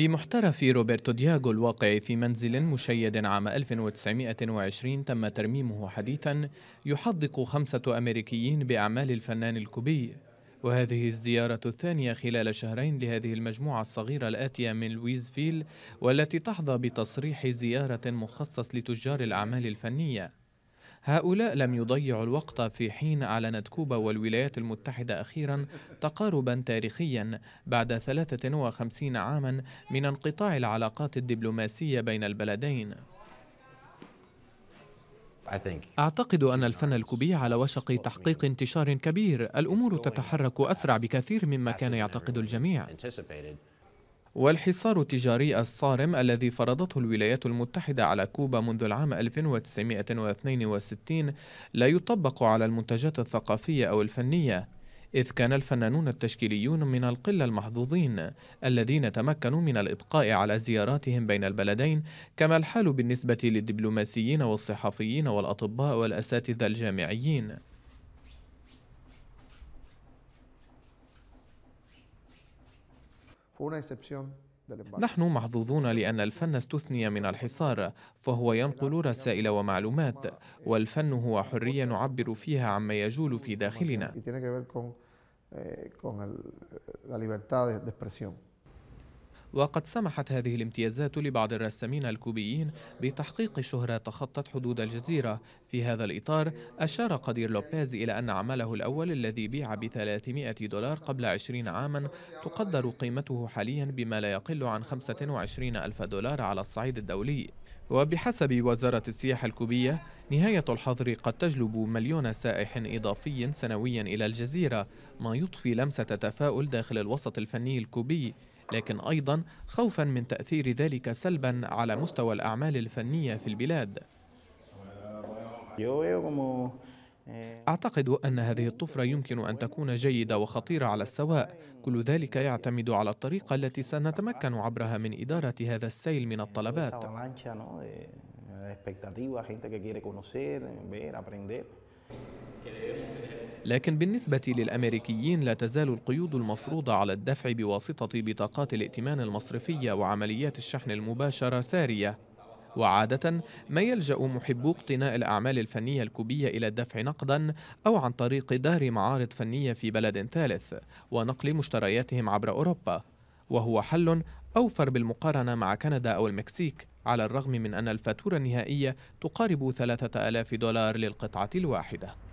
في محترف روبرتو دياغو الواقع في منزل مشيد عام 1920 تم ترميمه حديثا يحدق خمسة أمريكيين بأعمال الفنان الكوبي وهذه الزيارة الثانية خلال شهرين لهذه المجموعة الصغيرة الآتية من لويزفيل والتي تحظى بتصريح زيارة مخصص لتجار الأعمال الفنية هؤلاء لم يضيعوا الوقت في حين أعلنت كوبا والولايات المتحدة أخيرا تقاربا تاريخيا بعد 53 عاما من انقطاع العلاقات الدبلوماسية بين البلدين أعتقد أن الفن الكوبي على وشك تحقيق انتشار كبير الأمور تتحرك أسرع بكثير مما كان يعتقد الجميع والحصار التجاري الصارم الذي فرضته الولايات المتحدة على كوبا منذ العام 1962 لا يطبق على المنتجات الثقافية أو الفنية إذ كان الفنانون التشكيليون من القلة المحظوظين الذين تمكنوا من الإبقاء على زياراتهم بين البلدين كما الحال بالنسبة للدبلوماسيين والصحفيين والأطباء والأساتذة الجامعيين نحن محظوظون لأن الفن استثني من الحصار فهو ينقل رسائل ومعلومات والفن هو حرية نعبر فيها عما يجول في داخلنا وقد سمحت هذه الامتيازات لبعض الرسامين الكوبيين بتحقيق شهرة تخطت حدود الجزيرة في هذا الإطار أشار قدير لوبيز إلى أن عمله الأول الذي بيع ب 300 دولار قبل 20 عاما تقدر قيمته حاليا بما لا يقل عن 25 ألف دولار على الصعيد الدولي وبحسب وزارة السياحة الكوبية نهاية الحظر قد تجلب مليون سائح إضافي سنويا إلى الجزيرة ما يضفي لمسة تفاؤل داخل الوسط الفني الكوبي لكن أيضا خوفا من تأثير ذلك سلبا على مستوى الأعمال الفنية في البلاد أعتقد أن هذه الطفرة يمكن أن تكون جيدة وخطيرة على السواء كل ذلك يعتمد على الطريقة التي سنتمكن عبرها من إدارة هذا السيل من الطلبات لكن بالنسبة للأمريكيين لا تزال القيود المفروضة على الدفع بواسطة بطاقات الائتمان المصرفية وعمليات الشحن المباشرة سارية وعادة ما يلجأ محبو اقتناء الأعمال الفنية الكوبية إلى الدفع نقدا أو عن طريق دار معارض فنية في بلد ثالث ونقل مشترياتهم عبر أوروبا وهو حل أوفر بالمقارنة مع كندا أو المكسيك على الرغم من أن الفاتورة النهائية تقارب 3000 دولار للقطعة الواحدة